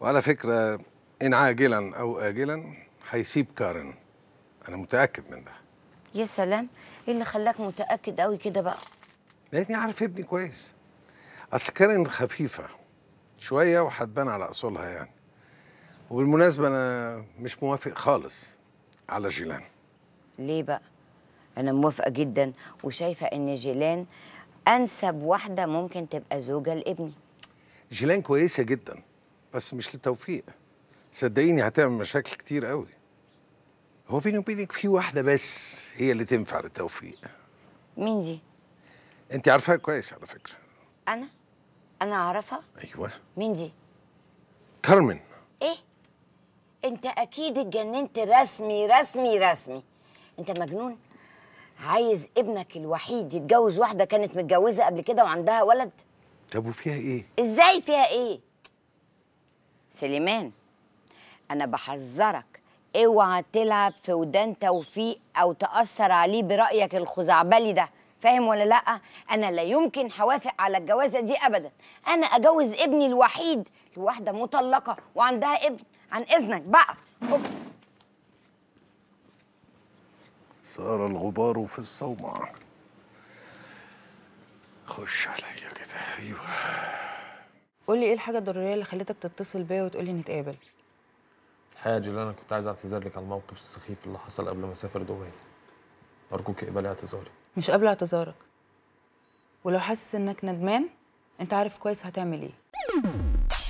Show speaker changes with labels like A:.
A: وعلى فكرة إن عاجلا أو آجلا هيسيب كارن أنا متأكد من ده
B: يا سلام إيه اللي خلاك متأكد قوي كده بقى؟
A: لأني عارف ابني كويس أصل كارن خفيفة شوية وهتبان على أصولها يعني وبالمناسبة أنا مش موافق خالص على جيلان
B: ليه بقى؟ أنا موافقة جدا وشايفة إن جيلان أنسب واحدة ممكن تبقى زوجة لابني
A: جيلان كويسة جدا بس مش لتوفيق صدقيني هتعمل مشاكل كتير قوي هو بيني وبينك في واحده بس هي اللي تنفع لتوفيق مين دي انت عارفاها كويس على فكره
B: انا انا اعرفها ايوه مين دي كارمن ايه انت اكيد اتجننت رسمي رسمي رسمي انت مجنون عايز ابنك الوحيد يتجوز واحده كانت متجوزه قبل كده وعندها ولد
A: طب وفيها ايه
B: ازاي فيها ايه سليمان انا بحذرك اوعى تلعب في ودان توفيق او تاثر عليه برايك الخزعبلي ده فاهم ولا لا انا لا يمكن حوافق على الجوازه دي ابدا انا اجوز ابني الوحيد لواحده مطلقه وعندها ابن عن اذنك بقى أوف.
A: صار الغبار في الصومعه خش عليا كده ايوه
B: قول لي ايه الحاجه الضروريه اللي خلتك تتصل بيا
A: وتقول لي نتقابل الحقيقه اللي انا كنت عايز اعتذر لك على الموقف السخيف اللي حصل قبل ما اسافر دبي ارجوك اقبلي اعتذاري مش قبل اعتذارك ولو
B: حاسس انك ندمان انت عارف كويس هتعمل ايه